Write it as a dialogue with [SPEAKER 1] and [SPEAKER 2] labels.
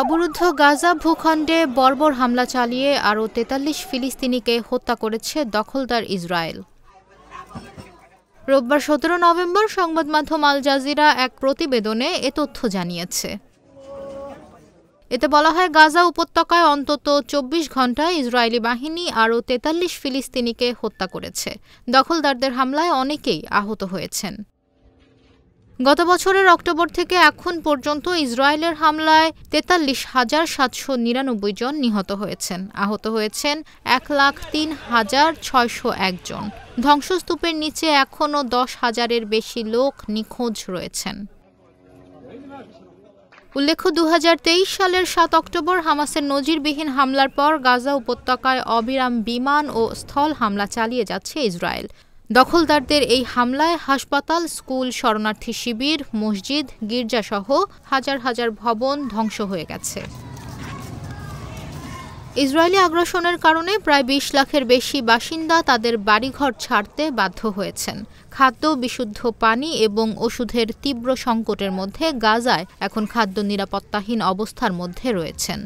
[SPEAKER 1] অবরুদ্ধ গাজা ভূখণ্ডে বর্বর হামলা চালিয়ে আরও তেতাল্লিশ ফিলিস্তিনিকে হত্যা করেছে দখলদার ইসরায়েল রোববার সতেরো নভেম্বর সংবাদ মাধ্যম আল জাজিরা এক প্রতিবেদনে এ তথ্য জানিয়েছে এতে বলা হয় গাজা উপত্যকায় অন্তত চব্বিশ ঘণ্টায় ইসরায়েলি বাহিনী আরও তেতাল্লিশ ফিলিস্তিনিকে হত্যা করেছে দখলদারদের হামলায় অনেকেই আহত হয়েছেন গত বছরের অক্টোবর থেকে এখন পর্যন্ত ইসরায়েলের হামলায় তেতাল্লিশ হাজার সাতশো নিরানব্বই জন নিহত হয়েছেন আহত হয়েছেন এক লাখ তিন হাজার ছয়শো একজন ধ্বংসস্তূপের নিচে এখনও দশ হাজারের বেশি লোক নিখোঁজ রয়েছেন উল্লেখ্য দু সালের সাত অক্টোবর হামাসের নজিরবিহীন হামলার পর গাজা উপত্যকায় অবিরাম বিমান ও স্থল হামলা চালিয়ে যাচ্ছে ইসরায়েল দখলদারদের এই হামলায় হাসপাতাল স্কুল শরণার্থী শিবির মসজিদ গির্জাসহ হাজার হাজার ভবন ধ্বংস হয়ে গেছে ইসরায়েলি আগ্রাসনের কারণে প্রায় বিশ লাখের বেশি বাসিন্দা তাদের বাড়িঘর ছাড়তে বাধ্য হয়েছেন খাদ্য বিশুদ্ধ পানি এবং ওষুধের তীব্র সংকটের মধ্যে গাজায় এখন খাদ্য নিরাপত্তাহীন অবস্থার মধ্যে রয়েছেন